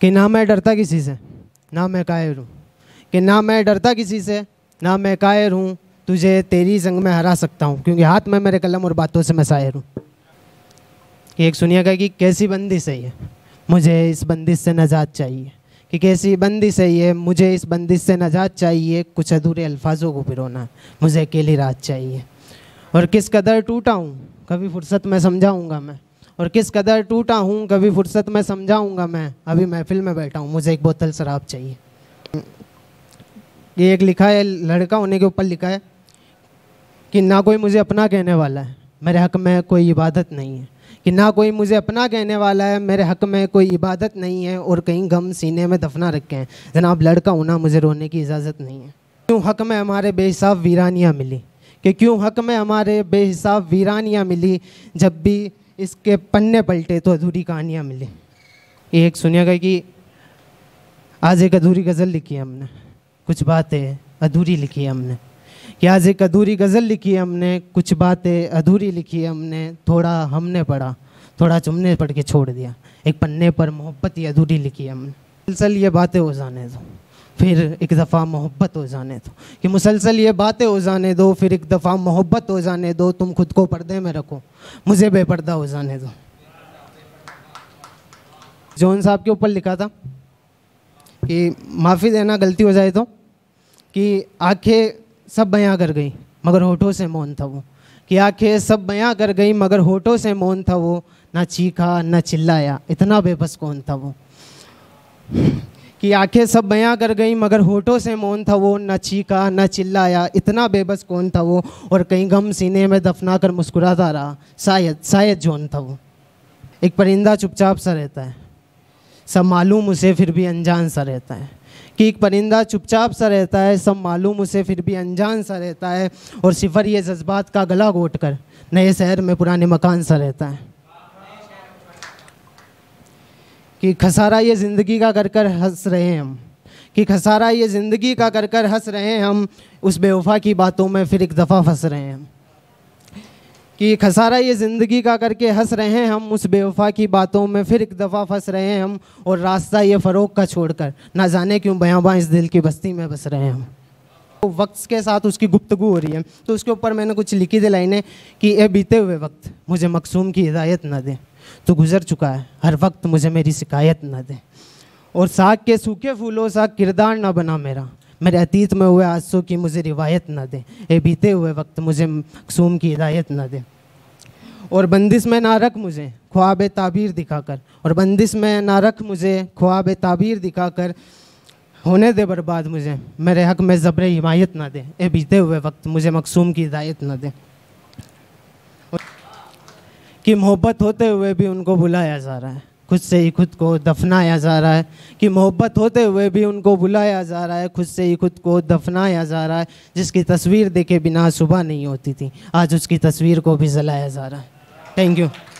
कि ना मैं डरता किसी से ना मैं कायर हूँ कि ना मैं डरता किसी से ना मैं कायर हूँ तुझे तेरी जंग में हरा सकता हूँ क्योंकि हाथ में मेरे कलम और बातों से मैं शायर हूँ कि एक सुनिएगा कि कैसी बंदी सही है मुझे इस बंदिश से नजात चाहिए कि कैसी बंदी सही है मुझे इस बंदिश से नजात चाहिए कुछ अधूरे अल्फाजों को पिरोना मुझे अकेली रात चाहिए और किस कदर टूटा हूँ कभी फुर्सत में समझाऊँगा मैं और किस कदर टूटा हूँ कभी फुर्सत में समझाऊँगा मैं अभी महफिल में बैठा हूँ मुझे एक बोतल शराब चाहिए ये एक लिखा है लड़का होने के ऊपर लिखा है कि ना कोई मुझे अपना कहने वाला है मेरे हक में कोई इबादत नहीं है कि ना कोई मुझे अपना कहने वाला है मेरे हक में कोई इबादत नहीं है और कहीं गम सीने में दफना रखे हैं जनाब लड़का होना मुझे रोने की इजाज़त नहीं है क्यों हक में हमारे बेहिसाब वीरानियाँ मिली कि क्यों हक में हमारे बेहिसाब वीरानियाँ मिली जब भी इसके पन्ने पलटे तो अधूरी कहानियाँ मिली ये एक सुनिएगा कि आज एक अधूरी गज़ल लिखी है हमने कुछ बातें अधूरी लिखी है हमने कि आज एक अधूरी गज़ल लिखी है हमने कुछ बातें अधूरी लिखी है हमने थोड़ा हमने पढ़ा थोड़ा चुमने पढ़ के छोड़ दिया एक पन्ने पर मोहब्बत ही अधूरी लिखी है हमने दरअसल ये बातें हो जाने दो फिर एक दफ़ा मोहब्बत हो जाने दो कि मुसलसल ये बातें हो जाने दो फिर एक दफ़ा मोहब्बत हो जाने दो तुम खुद को पर्दे में रखो मुझे बेपर्दा हो जाने दो जोन साहब के ऊपर लिखा था कि माफ़ी देना गलती हो जाए तो कि आंखें सब बयां कर गई मगर होठों से मौन था वो कि आंखें सब बयां कर गई मगर होठों से मौन था वो ना चीखा ना चिल्लाया इतना बेबस कौन था वो कि आंखें सब बयां कर गई मगर होठों से मौन था वो न चीखा न चिल्लाया इतना बेबस कौन था वो और कहीं गम सीने में दफना कर मुस्कुराता रहा शायद शायद जौन था वो एक परिंदा चुपचाप सा रहता है सब मालूम उसे फिर भी अनजान सा रहता है कि एक परिंदा चुपचाप सा रहता है सब मालूम उसे फिर भी अनजान सा रहता है और सिफर ये जज्बात का गला घोट कर नए शहर में पुराने मकान सा रहता है कि खसारा ये ज़िंदगी का कर कर हंस रहे हैं हम कि खसारा ये ज़िंदगी का कर कर हंस रहे हैं हम उस बेवफा की बातों में फिर एक दफ़ा फंस रहे हैं कि खसारा ये ज़िंदगी का करके हंस रहे हैं हम उस बेवफा की बातों में फिर एक दफ़ा फंस रहे हैं हम और रास्ता ये फ़रोग का छोड़कर ना जाने क्यों बयाबा इस दिल की बस्ती में बस रहे हैं हम तो वक्त के साथ उसकी गुप्तगु हो रही है तो उसके ऊपर मैंने कुछ लिखी थी लाइनें कि ये बीते हुए वक्त मुझे मकसूम की हिदायत ना दें तो गुज़र चुका है हर वक्त मुझे मेरी शिकायत ना दे और साग के सूखे फूलों सा किरदार ना बना मेरा मेरे अतीत में हुए हादसों की मुझे रिवायत ना दे ये बीते हुए वक्त मुझे मकसूम की हिदायत ना दे और बंदिश में ना रख मुझे ख्वाब ताबीर दिखाकर और बंदिश में ना रख मुझे ख्वाब ताबीर दिखाकर होने दे बर्बाद मुझे मेरे हक में ज़ब्र हिमायत ना दे ए बीते हुए वक्त मुझे मकसूम की हिदायत ना दे कि मोहब्बत होते हुए भी उनको बुलाया जा रहा है खुद से ही खुद को दफनाया जा रहा है कि मोहब्बत होते हुए भी उनको बुलाया जा रहा है खुद से ही खुद को दफनाया जा रहा है जिसकी तस्वीर देखे बिना सुबह नहीं होती थी आज उसकी तस्वीर को भी जलाया जा रहा है थैंक यू